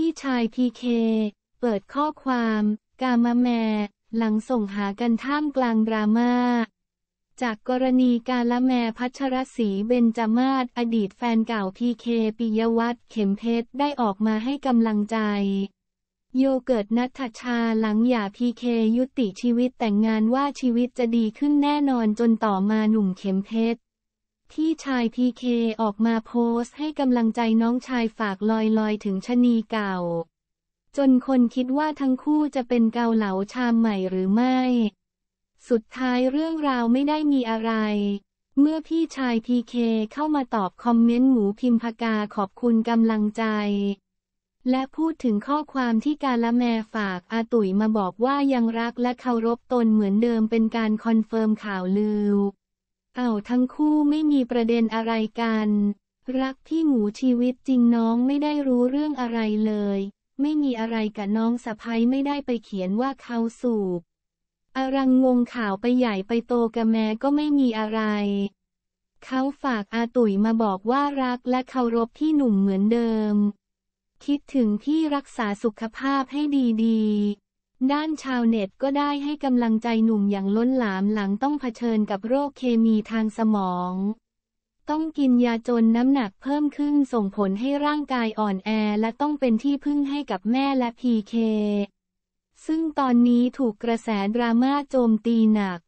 พี่ชายพีเคเปิดข้อความ กามาแมหลังส่งหากันท่ามกลางดราม่า จากกรณีกาละแมพัชรศรีเบนจมาศอดีตแฟนเก่าพีเคปิยวัฒน์เข็มเพชร ได้ออกมาให้กำลังใจ โยเกิร์ตนัทชาหลังหย่าพีเคยุติชีวิตแต่งงานว่าชีวิตจะดีขึ้นแน่นอนจนต่อมาหนุ่มเข็มเพชรพี่ชายพีเคออกมาโพสต์ให้กำลังใจน้องชายฝากลอยลอยถึงชนีเก่าจนคนคิดว่าทั้งคู่จะเป็นเกาเหลาชามใหม่หรือไม่ สุดท้ายเรื่องราวไม่ได้มีอะไร เมื่อพี่ชายพีเคเข้ามาตอบคอมเมนต์หมูพิมพากาขอบคุณกำลังใจ และพูดถึงข้อความที่กาละแมฝากอาตุ๋ยมาบอกว่ายังรักและเคารพตนเหมือนเดิมเป็นการคอนเฟิร์มข่าวลือเอาทั้งคู่ไม่มีประเด็นอะไรกัน รักที่หมูชีวิตจริงน้องไม่ได้รู้เรื่องอะไรเลย ไม่มีอะไรกับน้องสะพ้ายไม่ได้ไปเขียนว่าเขาสูบอรังงงข่าวไปใหญ่ไปโตกับแม่ก็ไม่มีอะไร เขาฝากอาตุ๋ยมาบอกว่ารักและเคารพพี่หนุ่มเหมือนเดิม คิดถึงที่รักษาสุขภาพให้ดี ๆด้านชาวเน็ตก็ได้ให้กำลังใจหนุ่มอย่างล้นหลามหลังต้องเผชิญกับโรคเคมีทางสมอง ต้องกินยาจนน้ำหนักเพิ่มขึ้นส่งผลให้ร่างกายอ่อนแอและต้องเป็นที่พึ่งให้กับแม่และพีเค ซึ่งตอนนี้ถูกกระแสดราม่าโจมตีหนัก